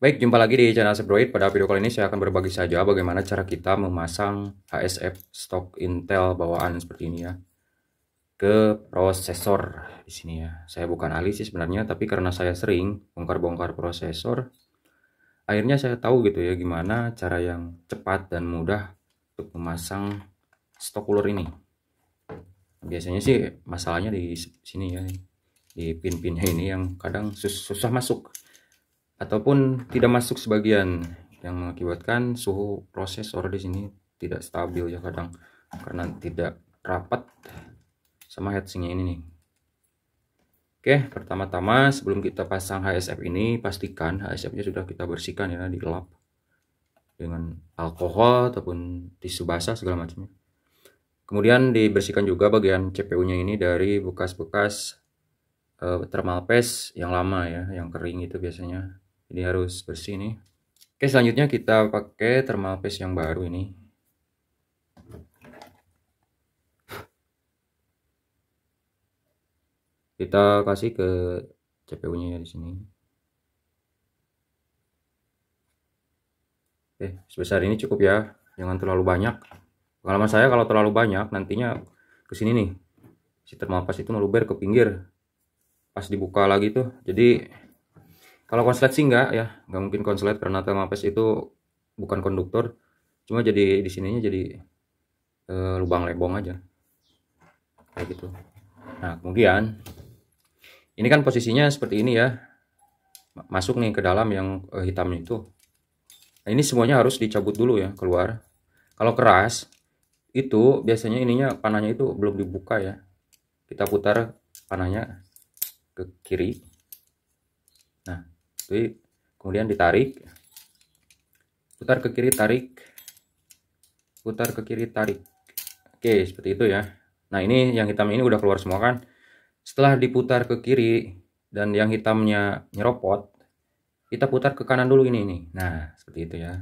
Baik, jumpa lagi di channel Sebroid. Pada video kali ini saya akan berbagi saja bagaimana cara kita memasang HSF stok Intel bawaan seperti ini ya ke prosesor di sini ya. Saya bukan ahli sih sebenarnya, tapi karena saya sering bongkar-bongkar prosesor, akhirnya saya tahu gitu ya gimana cara yang cepat dan mudah untuk memasang stok cooler ini. Biasanya sih masalahnya di sini ya, di pin-pinnya ini yang kadang susah masuk ataupun tidak masuk sebagian yang mengakibatkan suhu prosesor di sini tidak stabil ya kadang karena tidak rapat sama headsingnya ini nih Oke, pertama-tama sebelum kita pasang HSF ini, pastikan HSF-nya sudah kita bersihkan ya, dilap dengan alkohol ataupun tisu basah segala macamnya. Kemudian dibersihkan juga bagian CPU-nya ini dari bekas-bekas eh, thermal paste yang lama ya, yang kering itu biasanya ini harus bersih nih. Oke, selanjutnya kita pakai thermal paste yang baru ini. Kita kasih ke CPU-nya ya di sini. Oke, sebesar ini cukup ya. Jangan terlalu banyak. Pengalaman saya kalau terlalu banyak nantinya ke sini nih. Si thermal paste itu meluber ke pinggir. Pas dibuka lagi tuh. Jadi kalau konslet sih enggak ya, nggak mungkin konslet karena Telmapes itu bukan konduktor. Cuma jadi di sininya jadi e, lubang lebong aja. Kayak gitu. Nah, kemudian ini kan posisinya seperti ini ya. Masuk nih ke dalam yang e, hitamnya itu. Nah, ini semuanya harus dicabut dulu ya, keluar. Kalau keras itu biasanya ininya panahnya itu belum dibuka ya. Kita putar panahnya ke kiri jadi kemudian ditarik putar ke kiri tarik putar ke kiri tarik oke seperti itu ya nah ini yang hitam ini udah keluar semua kan setelah diputar ke kiri dan yang hitamnya nyeropot kita putar ke kanan dulu ini nih nah seperti itu ya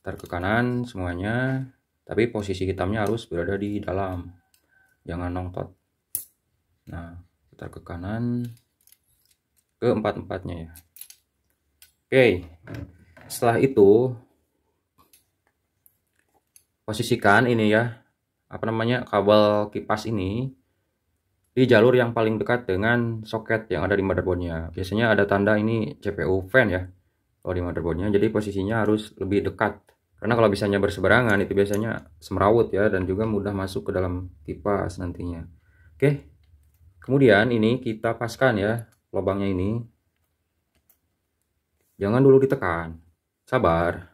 putar ke kanan semuanya tapi posisi hitamnya harus berada di dalam jangan nongtot nah putar ke kanan keempat-empatnya ya oke setelah itu posisikan ini ya apa namanya kabel kipas ini di jalur yang paling dekat dengan soket yang ada di motherboardnya biasanya ada tanda ini CPU fan ya kalau di motherboardnya jadi posisinya harus lebih dekat karena kalau bisanya berseberangan itu biasanya semrawut ya dan juga mudah masuk ke dalam kipas nantinya oke kemudian ini kita paskan ya lubangnya ini jangan dulu ditekan sabar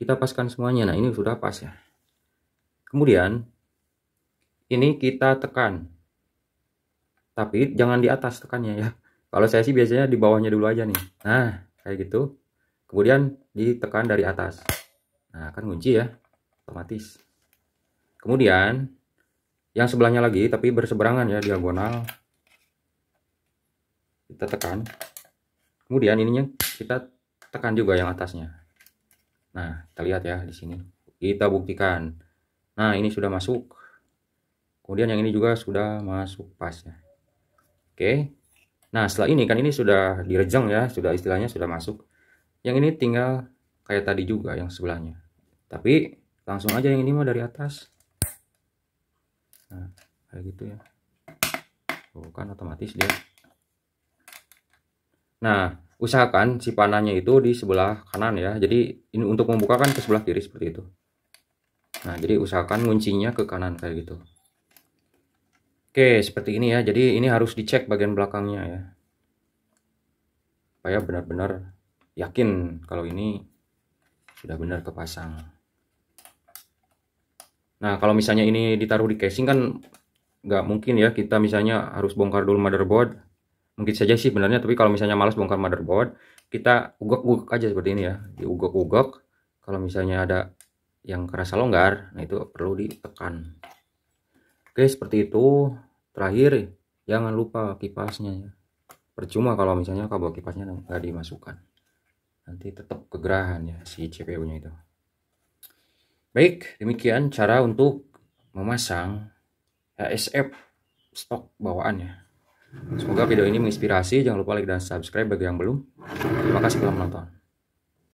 kita paskan semuanya nah ini sudah pas ya kemudian ini kita tekan tapi jangan di atas tekannya ya kalau saya sih biasanya di bawahnya dulu aja nih nah kayak gitu kemudian ditekan dari atas nah kan kunci ya otomatis kemudian yang sebelahnya lagi tapi berseberangan ya diagonal kita tekan kemudian ininya kita tekan juga yang atasnya nah kita lihat ya di sini kita buktikan nah ini sudah masuk kemudian yang ini juga sudah masuk pasnya oke nah setelah ini kan ini sudah direjang ya sudah istilahnya sudah masuk yang ini tinggal kayak tadi juga yang sebelahnya tapi langsung aja yang ini mau dari atas nah kayak gitu ya bukan otomatis dia Nah, usahakan si panahnya itu di sebelah kanan ya. Jadi ini untuk membuka kan ke sebelah kiri seperti itu. Nah, jadi usahakan kuncinya ke kanan kayak gitu. Oke, seperti ini ya. Jadi ini harus dicek bagian belakangnya ya. Supaya benar-benar yakin kalau ini sudah benar kepasang. Nah, kalau misalnya ini ditaruh di casing kan nggak mungkin ya kita misalnya harus bongkar dulu motherboard mungkin saja sih benarnya tapi kalau misalnya malas bongkar motherboard kita ugok-ugok aja seperti ini ya diugok-ugok kalau misalnya ada yang kerasa longgar nah itu perlu ditekan oke seperti itu terakhir jangan lupa kipasnya ya percuma kalau misalnya kabel kipasnya nggak dimasukkan nanti tetap kegerahan ya si CPU nya itu baik demikian cara untuk memasang HSF stok bawaannya Semoga video ini menginspirasi. Jangan lupa like dan subscribe bagi yang belum. Terima kasih telah menonton.